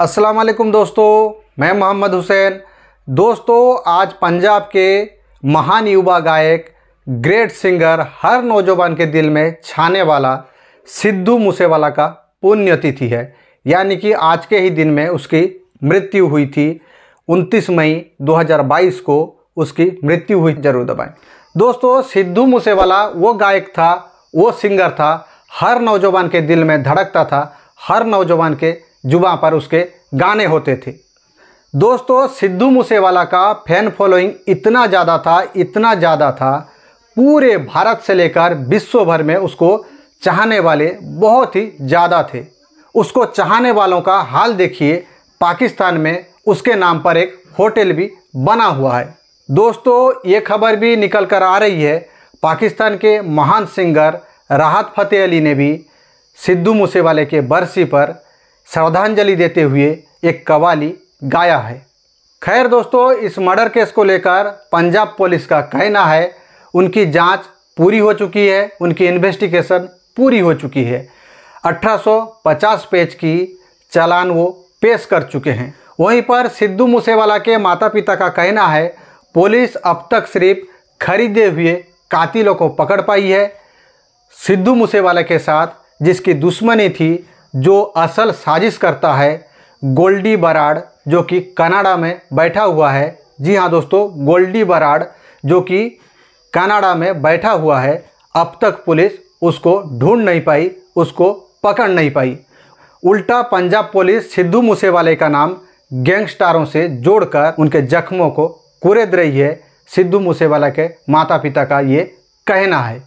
अस्सलाम वालेकुम दोस्तों मैं मोहम्मद हुसैन दोस्तों आज पंजाब के महान युवा गायक ग्रेट सिंगर हर नौजवान के दिल में छाने वाला सिद्धू मूसेवाला का पुण्यतिथि है यानी कि आज के ही दिन में उसकी मृत्यु हुई थी 29 मई 2022 को उसकी मृत्यु हुई जरूर दबाएं दोस्तों सिद्धू मूसेवाला वो गायक था वो सिंगर था हर नौजवान के दिल में धड़कता था हर नौजवान के जुबा पर उसके गाने होते थे दोस्तों सिद्धू मूसेवाला का फैन फॉलोइंग इतना ज़्यादा था इतना ज़्यादा था पूरे भारत से लेकर विश्व भर में उसको चाहने वाले बहुत ही ज़्यादा थे उसको चाहने वालों का हाल देखिए पाकिस्तान में उसके नाम पर एक होटल भी बना हुआ है दोस्तों ये खबर भी निकल कर आ रही है पाकिस्तान के महान सिंगर राहत फ़तेह अली ने भी सिद्धू मूसेवाले के बरसी पर श्रद्धांजलि देते हुए एक कवाली गाया है खैर दोस्तों इस मर्डर केस को लेकर पंजाब पुलिस का कहना है उनकी जांच पूरी हो चुकी है उनकी इन्वेस्टिगेशन पूरी हो चुकी है 1850 पेज की चालान वो पेश कर चुके हैं वहीं पर सिद्धू मूसेवाला के माता पिता का कहना है पुलिस अब तक सिर्फ खरीदे हुए कातिलों को पकड़ पाई है सिद्धू मूसेवाला के साथ जिसकी दुश्मनी थी जो असल साजिश करता है गोल्डी बराड जो कि कनाडा में बैठा हुआ है जी हाँ दोस्तों गोल्डी बराड जो कि कनाडा में बैठा हुआ है अब तक पुलिस उसको ढूंढ नहीं पाई उसको पकड़ नहीं पाई उल्टा पंजाब पुलिस सिद्धू मूसेवाले का नाम गैंगस्टारों से जोड़कर उनके जख्मों को कुरेद रही है सिद्धू मूसेवाला के माता पिता का ये कहना है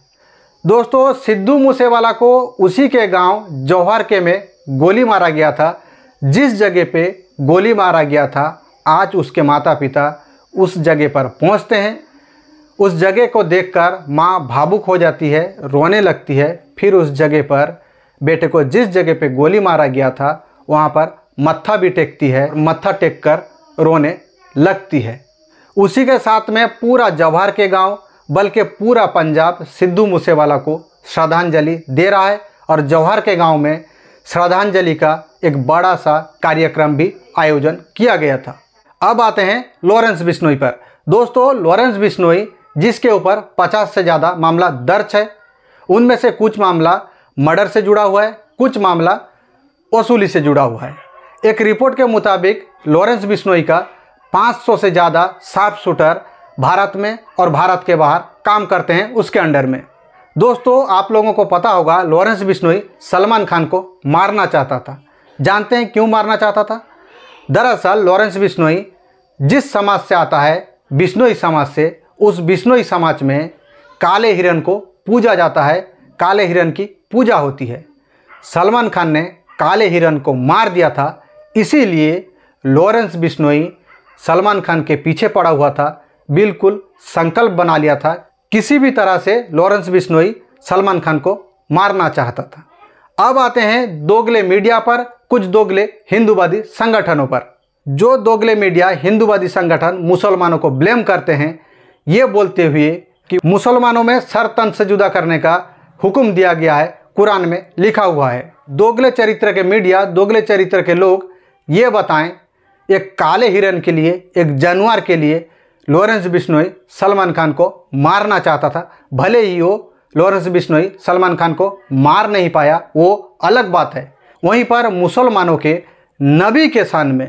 दोस्तों सिद्धू मूसेवाला को उसी के गांव जौहर के में गोली मारा गया था जिस जगह पे गोली मारा गया था आज उसके माता पिता उस जगह पर पहुंचते हैं उस जगह को देखकर माँ भावुक हो जाती है रोने लगती है फिर उस जगह पर बेटे को जिस जगह पे गोली मारा गया था वहाँ पर मत्था भी टेकती है मत्था टेक कर रोने लगती है उसी के साथ में पूरा जवाहर के गांव बल्कि पूरा पंजाब सिद्धू मूसेवाला को श्रद्धांजलि दे रहा है और जौहर के गांव में श्रद्धांजलि का एक बड़ा सा कार्यक्रम भी आयोजन किया गया था अब आते हैं लॉरेंस बिश्नोई पर दोस्तों लॉरेंस बिश्नोई जिसके ऊपर 50 से ज़्यादा मामला दर्ज है उनमें से कुछ मामला मर्डर से जुड़ा हुआ है कुछ मामला वसूली से जुड़ा हुआ है एक रिपोर्ट के मुताबिक लॉरेंस बिश्नोई का 500 से ज़्यादा साफ शूटर भारत में और भारत के बाहर काम करते हैं उसके अंडर में दोस्तों आप लोगों को पता होगा लॉरेंस बिश्नोई सलमान खान को मारना चाहता था जानते हैं क्यों मारना चाहता था दरअसल लॉरेंस बिश्नोई जिस समाज से आता है बिश्नोई समाज से उस बिश्नोई समाज में काले हिरण को पूजा जाता है काले हिरण की पूजा होती है सलमान खान ने काले हिरण को मार दिया था इसीलिए लॉरेंस बिश्नोई सलमान खान के पीछे पड़ा हुआ था बिल्कुल संकल्प बना लिया था किसी भी तरह से लॉरेंस बिश्नोई सलमान खान को मारना चाहता था अब आते हैं दोगले मीडिया पर कुछ दोगले हिंदूवादी संगठनों पर जो दोगले मीडिया हिंदूवादी संगठन मुसलमानों को ब्लेम करते हैं ये बोलते हुए कि मुसलमानों में सर तन से जुदा करने का हुक्म दिया गया है कुरान में लिखा हुआ है दोगले चरित्र के मीडिया दोगले चरित्र के लोग ये बताएं एक काले हिरन के लिए एक जानवर के लिए लॉरेंस बिश्नोई सलमान खान को मारना चाहता था भले ही वो लॉरेंस बिश्नोई सलमान खान को मार नहीं पाया वो अलग बात है वहीं पर मुसलमानों के नबी के शान में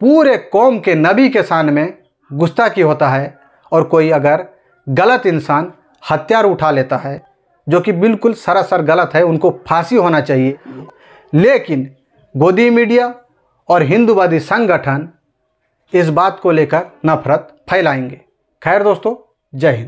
पूरे कौम के नबी के शान में गुस्ताखी होता है और कोई अगर गलत इंसान हथियार उठा लेता है जो कि बिल्कुल सरासर गलत है उनको फांसी होना चाहिए लेकिन गोदी मीडिया और हिंदूवादी संगठन इस बात को लेकर नफरत फैलाएंगे खैर दोस्तों जय हिंद